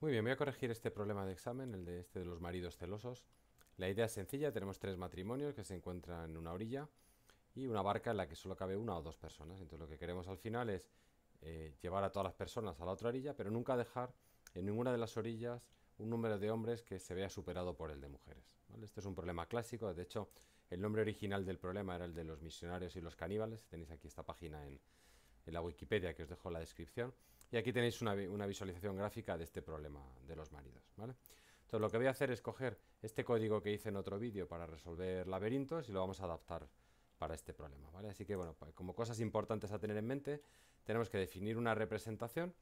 Muy bien, voy a corregir este problema de examen, el de este de los maridos celosos. La idea es sencilla, tenemos tres matrimonios que se encuentran en una orilla y una barca en la que solo cabe una o dos personas. Entonces lo que queremos al final es eh, llevar a todas las personas a la otra orilla, pero nunca dejar en ninguna de las orillas un número de hombres que se vea superado por el de mujeres. Este es un problema clásico, de hecho el nombre original del problema era el de los misionarios y los caníbales, tenéis aquí esta página en, en la Wikipedia que os dejo en la descripción. Y aquí tenéis una, visualización gráfica de este problema de los maridos. Entonces lo que voy a hacer es coger este código que hice en otro vídeo para resolver laberintos y lo vamos a adaptar para este problema. Así que bueno, pues, como cosas importantes a tener en mente, tenemos que definir una representación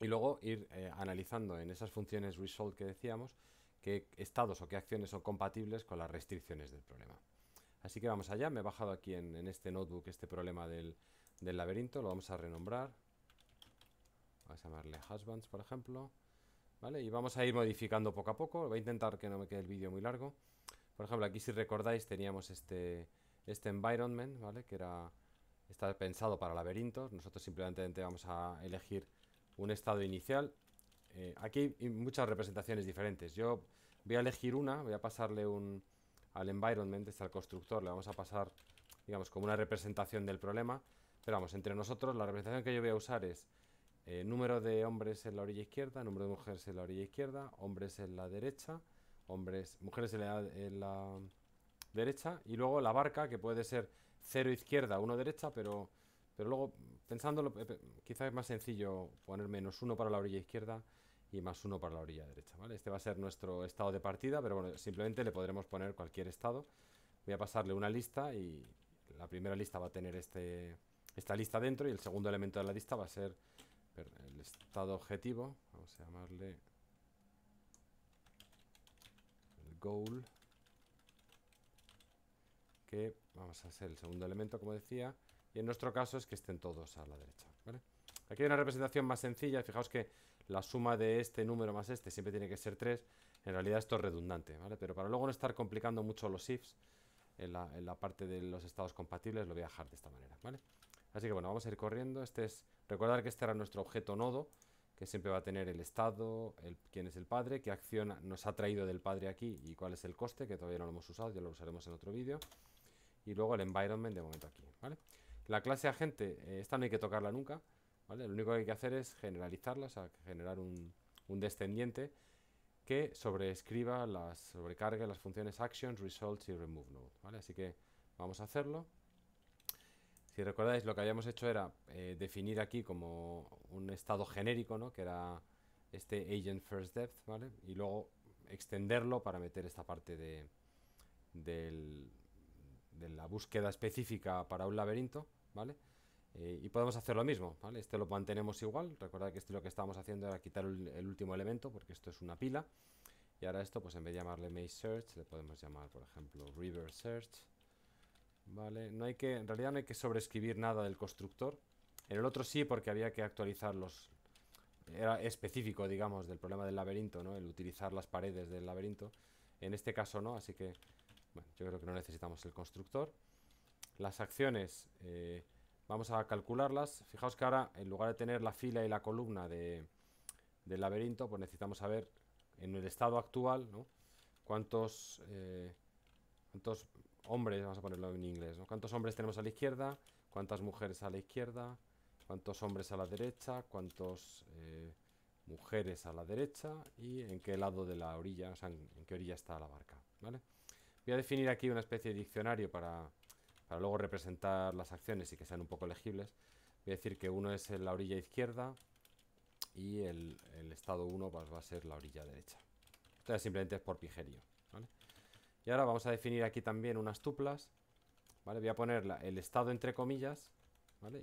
y luego ir eh, analizando en esas funciones result que decíamos qué estados o qué acciones son compatibles con las restricciones del problema. Así que vamos allá, me he bajado aquí en, este notebook este problema del, laberinto, lo vamos a renombrar. Vamos a llamarle husbands, por ejemplo. ¿Vale? Y vamos a ir modificando poco a poco. Voy a intentar que no me quede el vídeo muy largo. Por ejemplo, aquí si recordáis teníamos este, este environment, ¿vale? Que era, está pensado para laberintos. Nosotros simplemente vamos a elegir un estado inicial. Eh, aquí hay muchas representaciones diferentes. Yo voy a elegir una, voy a pasarle un al environment, está el constructor, le vamos a pasar, digamos, como una representación del problema. Pero vamos, entre nosotros la representación que yo voy a usar es eh, número de hombres en la orilla izquierda, número de mujeres en la orilla izquierda, hombres en la derecha, hombres, mujeres en la, la derecha y luego la barca que puede ser cero izquierda, uno derecha, pero, pero luego pensándolo eh, quizás es más sencillo poner menos uno para la orilla izquierda y más uno para la orilla derecha, ¿vale? Este va a ser nuestro estado de partida, pero bueno, simplemente le podremos poner cualquier estado. Voy a pasarle una lista y la primera lista va a tener este, esta lista dentro y el segundo elemento de la lista va a ser el estado objetivo. Vamos a llamarle el goal. Que vamos a ser el segundo elemento, como decía. Y en nuestro caso es que estén todos a la derecha, ¿vale? Aquí hay una representación más sencilla. Fijaos que la suma de este número más este siempre tiene que ser 3. En realidad esto es redundante, Pero para luego no estar complicando mucho los ifs en la, parte de los estados compatibles, lo voy a dejar de esta manera, Así que bueno, vamos a ir corriendo. Este es. Recordar que este era nuestro objeto nodo, que siempre va a tener el estado, quién es el padre, qué acción nos ha traído del padre aquí y cuál es el coste, que todavía no lo hemos usado, ya lo usaremos en otro vídeo. Y luego el environment de momento aquí, La clase agente, eh, esta no hay que tocarla nunca. Lo único que hay que hacer es generalizarlas, o sea, generar un, descendiente que sobreescriba las, sobrecargue las funciones actions, results y remove node, Así que vamos a hacerlo. Si recordáis, lo que habíamos hecho era eh, definir aquí como un estado genérico, Que era este agent first depth, ¿vale? Y luego extenderlo para meter esta parte de, de la búsqueda específica para un laberinto, ¿vale? Eh, y podemos hacer lo mismo, ¿vale? Este lo mantenemos igual. Recordad que esto lo que estábamos haciendo era quitar el, último elemento, porque esto es una pila. Y ahora esto, pues en vez de llamarle Maze Search, le podemos llamar, por ejemplo, River Search. Vale, no hay que, en realidad no hay que sobreescribir nada del constructor. En el otro sí, porque había que actualizar los... Era específico, digamos, del problema del laberinto, ¿no? El utilizar las paredes del laberinto. En este caso no, así que... Bueno, yo creo que no necesitamos el constructor. Las acciones... Eh, Vamos a calcularlas. Fijaos que ahora, en lugar de tener la fila y la columna de, del laberinto, pues necesitamos saber en el estado actual, ¿no? Cuántos, eh, cuántos hombres, vamos a ponerlo en inglés, Cuántos hombres tenemos a la izquierda, cuántas mujeres a la izquierda, cuántos hombres a la derecha, cuántas eh, mujeres a la derecha y en qué lado de la orilla, o sea, qué orilla está la barca, Voy a definir aquí una especie de diccionario para para luego representar las acciones y que sean un poco legibles, voy a decir que uno es en la orilla izquierda y el, estado 1 pues, va, a ser la orilla derecha. Entonces simplemente es por pigerio Y ahora vamos a definir aquí también unas tuplas. ¿vale? Voy a poner el estado entre comillas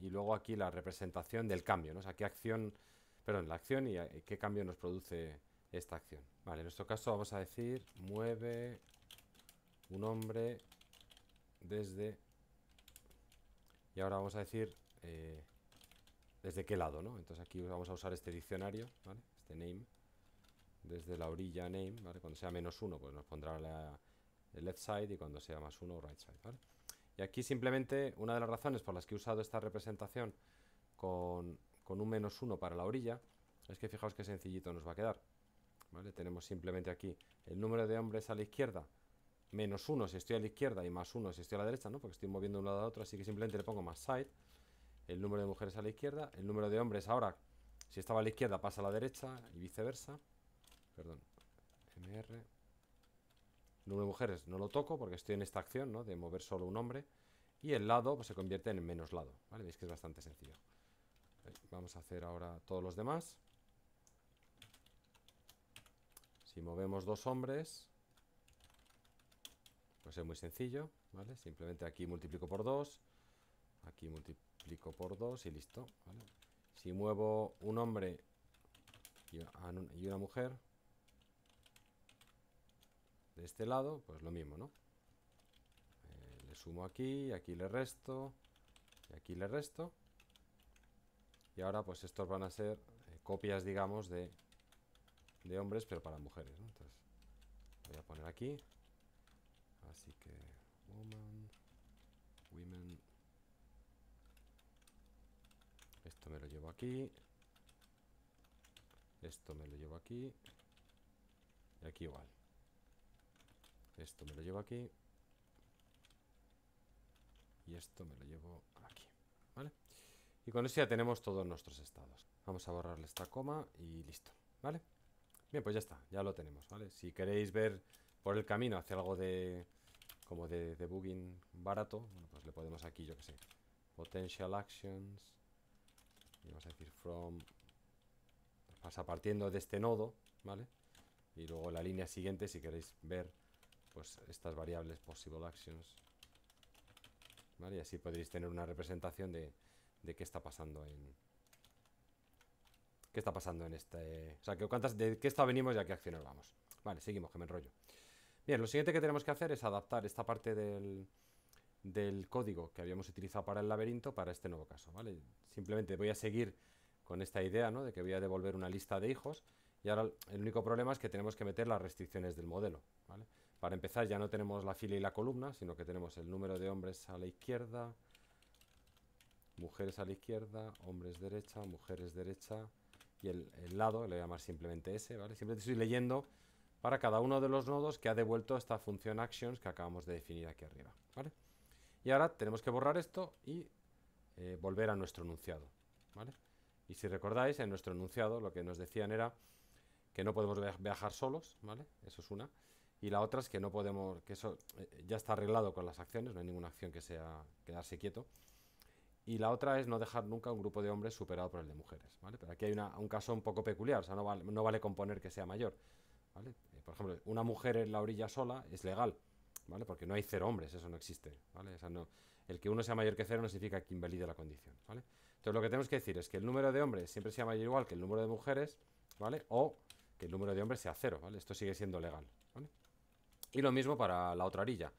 y luego aquí la representación del cambio. ¿no? O sea, qué acción, perdón, la acción y eh, qué cambio nos produce esta acción. en nuestro caso vamos a decir mueve un hombre desde y ahora vamos a decir eh, desde qué lado, ¿no? Entonces aquí vamos a usar este diccionario, ¿vale? Este name. Desde la orilla name, ¿vale? Cuando sea menos uno, pues nos pondrá el left side y cuando sea más uno, right side, Y aquí simplemente una de las razones por las que he usado esta representación con, con un menos uno para la orilla es que fijaos qué sencillito nos va a quedar. ¿Vale? Tenemos simplemente aquí el número de hombres a la izquierda menos 1 si estoy a la izquierda y más 1 si estoy a la derecha, ¿no? Porque estoy moviendo de un lado a otro, así que simplemente le pongo más side. El número de mujeres a la izquierda, el número de hombres ahora, si estaba a la izquierda pasa a la derecha y viceversa. Perdón, MR. El número de mujeres no lo toco porque estoy en esta acción, ¿no? De mover solo un hombre. Y el lado pues, se convierte en menos lado, ¿vale? Veis que es bastante sencillo. Vamos a hacer ahora todos los demás. Si movemos dos hombres, pues es muy sencillo, Simplemente aquí multiplico por 2, aquí multiplico por 2 y listo, Si muevo un hombre y una mujer de este lado, pues lo mismo, ¿no? Eh, le sumo aquí, aquí le resto, y aquí le resto. Y ahora pues estos van a ser eh, copias, digamos, de, hombres, pero para mujeres, voy a poner aquí Así que woman, women. Esto me lo llevo aquí. Esto me lo llevo aquí. Y aquí igual. Esto me lo llevo aquí. Y esto me lo llevo aquí. ¿Vale? Y con eso ya tenemos todos nuestros estados. Vamos a borrarle esta coma y listo. ¿Vale? Bien, pues ya está. Ya lo tenemos, ¿vale? Si queréis ver por el camino hacia algo de como de debugging barato, pues le podemos aquí, yo que sé, potential actions, vamos a decir from, pasa partiendo de este nodo, ¿vale? Y luego la línea siguiente, si queréis ver, pues estas variables possible actions, ¿vale? Y así podréis tener una representación de, de qué está pasando en, qué está pasando en este... O sea, que cuántas, de qué está venimos y a qué acciones vamos. Vale, seguimos, que me enrollo. Bien, lo siguiente que tenemos que hacer es adaptar esta parte del, código que habíamos utilizado para el laberinto para este nuevo caso, ¿vale? Simplemente voy a seguir con esta idea, ¿no? De que voy a devolver una lista de hijos y ahora el único problema es que tenemos que meter las restricciones del modelo, Para empezar ya no tenemos la fila y la columna, sino que tenemos el número de hombres a la izquierda, mujeres a la izquierda, hombres derecha, mujeres derecha y el, lado, le voy a llamar simplemente S, ¿vale? Simplemente estoy leyendo para cada uno de los nodos que ha devuelto esta función actions que acabamos de definir aquí arriba. Y ahora tenemos que borrar esto y eh, volver a nuestro enunciado. Y si recordáis, en nuestro enunciado lo que nos decían era que no podemos viajar solos, ¿vale? Eso es una. Y la otra es que no podemos, que eso eh, ya está arreglado con las acciones, no hay ninguna acción que sea quedarse quieto. Y la otra es no dejar nunca un grupo de hombres superado por el de mujeres, Pero aquí hay un caso un poco peculiar, o sea, no vale, componer que sea mayor, ¿vale? por ejemplo, una mujer en la orilla sola es legal, ¿vale? Porque no hay cero hombres, eso no existe, ¿vale? O sea, el que uno sea mayor que cero no significa que invalide la condición, ¿vale? Entonces lo que tenemos que decir es que el número de hombres siempre sea mayor o igual que el número de mujeres, ¿vale? O que el número de hombres sea cero, ¿vale? Esto sigue siendo legal, ¿vale? Y lo mismo para la otra orilla,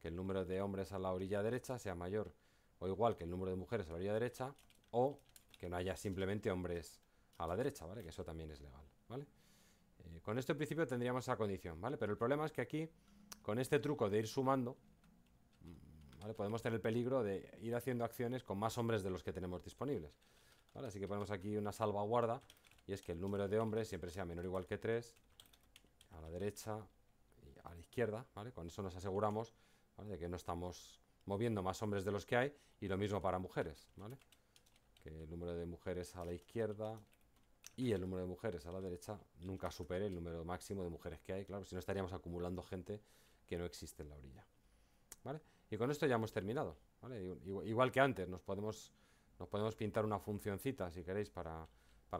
que el número de hombres a la orilla derecha sea mayor o igual que el número de mujeres a la orilla derecha, o que no haya simplemente hombres a la derecha, ¿vale? Que eso también es legal, ¿vale? Con esto en principio tendríamos esa condición, ¿vale? Pero el problema es que aquí, con este truco de ir sumando, mm, Podemos tener el peligro de ir haciendo acciones con más hombres de los que tenemos disponibles. ¿Vale? Así que ponemos aquí una salvaguarda, y es que el número de hombres siempre sea menor o igual que 3, a la derecha y a la izquierda, ¿vale? Con eso nos aseguramos de que no estamos moviendo más hombres de los que hay, y lo mismo para mujeres, ¿vale? Que el número de mujeres a la izquierda y el número de mujeres a la derecha nunca supere el número máximo de mujeres que hay, claro, si no estaríamos acumulando gente que no existe en la orilla. ¿Vale? Y con esto ya hemos terminado, ¿vale? Igual que antes, nos podemos, nos podemos pintar una funcioncita, si queréis, para,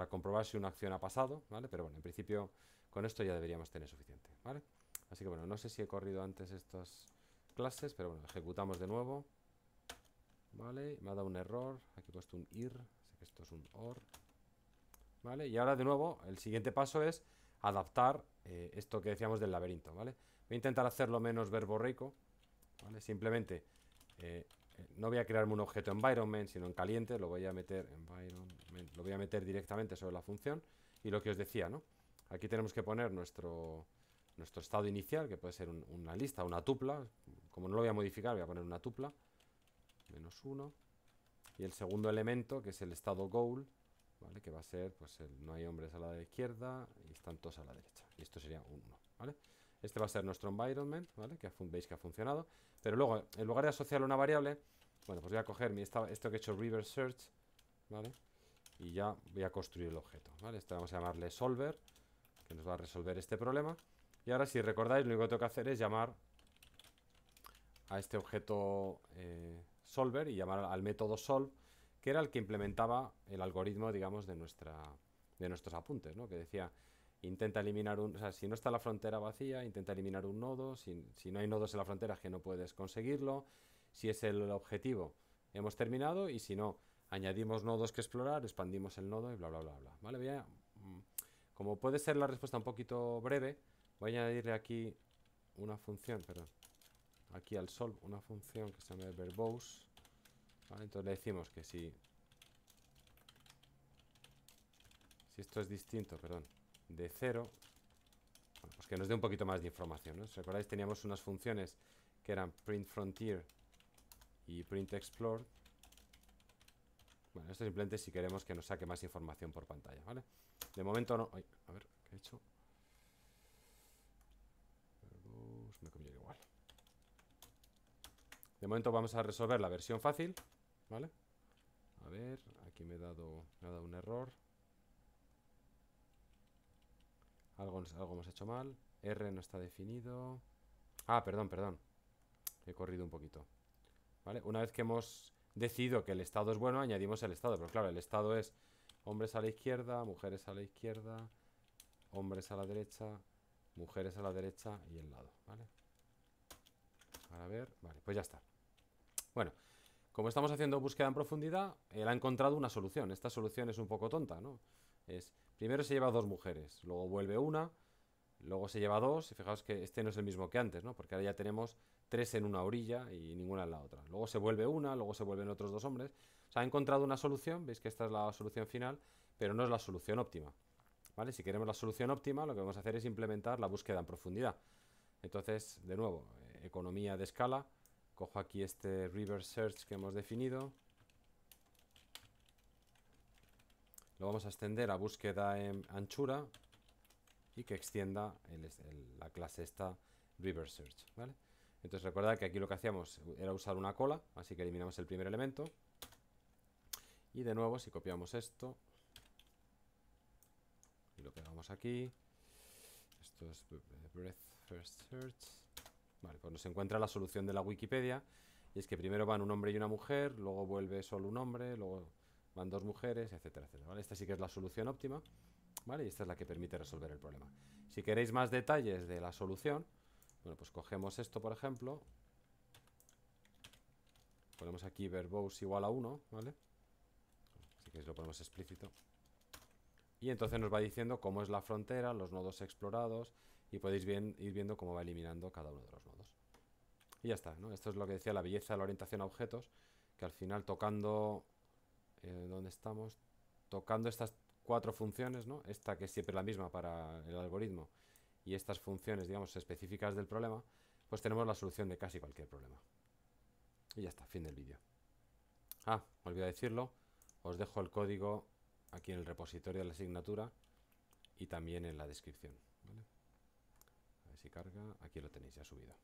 comprobar si una acción ha pasado, ¿vale? Pero bueno, en principio con esto ya deberíamos tener suficiente, ¿vale? Así que bueno, no sé si he corrido antes estas clases, pero bueno, ejecutamos de nuevo. Vale, me ha dado un error, aquí he puesto un ir, que esto es un OR, y ahora de nuevo, el siguiente paso es adaptar eh, esto que decíamos del laberinto, ¿vale? Voy a intentar hacerlo menos verborreico, ¿vale? Simplemente eh, eh, no voy a crearme un objeto environment, sino en caliente, lo voy a meter lo voy a meter directamente sobre la función y lo que os decía, ¿no? Aquí tenemos que poner nuestro nuestro estado inicial, que puede ser una lista, una tupla, como no lo voy a modificar, voy a poner una tupla menos uno y el segundo elemento, que es el estado goal, que va a ser, pues, no hay hombres a la izquierda y están todos a la derecha. Y esto sería un 1, ¿vale? Este va a ser nuestro environment, ¿vale? Que veis que ha funcionado. Pero luego, en lugar de asociar una variable, bueno, pues voy a coger mi esto que he hecho reverse search, ¿vale? Y ya voy a construir el objeto, Este vamos a llamarle solver, que nos va a resolver este problema. Y ahora, si recordáis, lo único que tengo que hacer es llamar a este objeto eh, solver y llamar al método solve que era el que implementaba el algoritmo, digamos, de, nuestra, de nuestros apuntes, ¿no? Que decía, intenta eliminar un... O si no está la frontera vacía, intenta eliminar un nodo. Si, no hay nodos en la frontera es que no puedes conseguirlo. Si es el objetivo, hemos terminado. Y si no, añadimos nodos que explorar, expandimos el nodo y bla, bla, bla, bla. ¿Vale? Mm, como puede ser la respuesta un poquito breve, voy a añadirle aquí una función, perdón. Aquí al sol una función que se llama verbose entonces le decimos que si... Si esto es distinto, perdón, de cero, pues que nos dé un poquito más de información, ¿no? Si recordáis, teníamos unas funciones que eran print frontier y print explore. Bueno, esto simplemente si queremos que nos saque más información por pantalla, De momento no... a ver, ¿qué he hecho? Me igual. De momento vamos a resolver la versión fácil ¿Vale? A ver, aquí me he dado, me ha dado un error. Algo, algo hemos hecho mal. R no está definido. Ah, perdón, perdón. He corrido un poquito. ¿Vale? Una vez que hemos decidido que el estado es bueno, añadimos el estado. Pero claro, el estado es hombres a la izquierda, mujeres a la izquierda, hombres a la derecha, mujeres a la derecha y el lado. ¿Vale? a ver. Vale, pues ya está. Bueno, como estamos haciendo búsqueda en profundidad, él ha encontrado una solución. Esta solución es un poco tonta, ¿no? Es, primero se lleva dos mujeres, luego vuelve una, luego se lleva dos, y fijaos que este no es el mismo que antes, Porque ahora ya tenemos tres en una orilla y ninguna en la otra. Luego se vuelve una, luego se vuelven otros dos hombres. Se ha encontrado una solución, veis que esta es la solución final, pero no es la solución óptima. ¿Vale? Si queremos la solución óptima, lo que vamos a hacer es implementar la búsqueda en profundidad. Entonces, de nuevo, economía de escala, Cojo aquí este River Search que hemos definido. Lo vamos a extender a búsqueda en anchura y que extienda la clase esta River Search, Entonces recordad que aquí lo que hacíamos era usar una cola, así que eliminamos el primer elemento. Y de nuevo, si copiamos esto y lo pegamos aquí, esto es Breath First Search. Vale, pues nos encuentra la solución de la Wikipedia. Y es que primero van un hombre y una mujer, luego vuelve solo un hombre, luego van dos mujeres, etcétera, etcétera. Esta sí que es la solución óptima, ¿vale? Y esta es la que permite resolver el problema. Si queréis más detalles de la solución, bueno, pues cogemos esto, por ejemplo. Ponemos aquí verbose igual a 1, ¿vale? Así que lo ponemos explícito. Y entonces nos va diciendo cómo es la frontera, los nodos explorados, y podéis ir viendo cómo va eliminando cada uno de los nodos. Y ya está, ¿no? Esto es lo que decía la belleza de la orientación a objetos, que al final tocando... Eh, estamos? Tocando estas cuatro funciones, ¿no? Esta que es siempre la misma para el algoritmo y estas funciones, digamos, específicas del problema, pues tenemos la solución de casi cualquier problema. Y ya está, fin del vídeo. Ah, me olvidé decirlo, os dejo el código aquí en el repositorio de la asignatura y también en la descripción si carga, aquí lo tenéis ya subido.